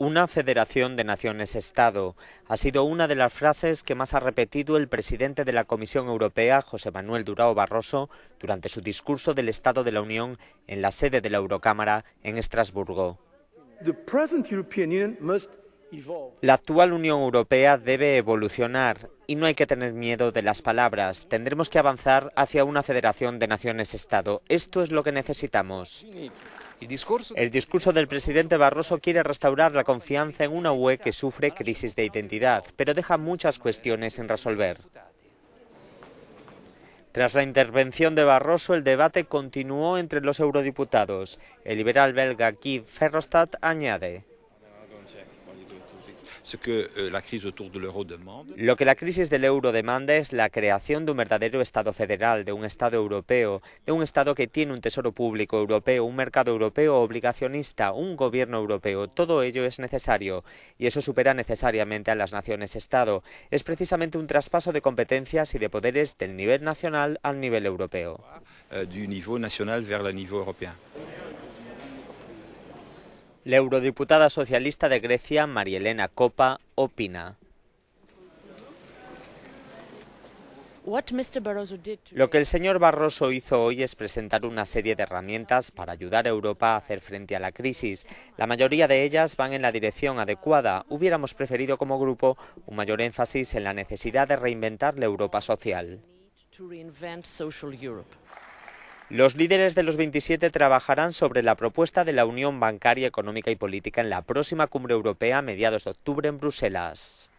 Una federación de naciones-estado ha sido una de las frases que más ha repetido el presidente de la Comisión Europea, José Manuel Durao Barroso, durante su discurso del Estado de la Unión en la sede de la Eurocámara en Estrasburgo. La actual Unión Europea debe evolucionar y no hay que tener miedo de las palabras. Tendremos que avanzar hacia una federación de naciones-estado. Esto es lo que necesitamos. El discurso del presidente Barroso quiere restaurar la confianza en una UE que sufre crisis de identidad, pero deja muchas cuestiones sin resolver. Tras la intervención de Barroso, el debate continuó entre los eurodiputados. El liberal belga Guy Ferrostat añade. Euh, Lo que la crisis del euro demanda es la creación de un verdadero Estado federal, de un Estado europeo, de un Estado que tiene un tesoro público europeo, un mercado europeo obligacionista, un gobierno europeo. Todo ello es necesario y eso supera necesariamente a las naciones-Estado. Es precisamente un traspaso de competencias y de poderes del nivel nacional al nivel europeo. Euh, la eurodiputada socialista de Grecia, Marielena Copa, opina. Lo que el señor Barroso hizo hoy es presentar una serie de herramientas para ayudar a Europa a hacer frente a la crisis. La mayoría de ellas van en la dirección adecuada. Hubiéramos preferido como grupo un mayor énfasis en la necesidad de reinventar la Europa social. Los líderes de los 27 trabajarán sobre la propuesta de la Unión Bancaria Económica y Política en la próxima cumbre europea a mediados de octubre en Bruselas.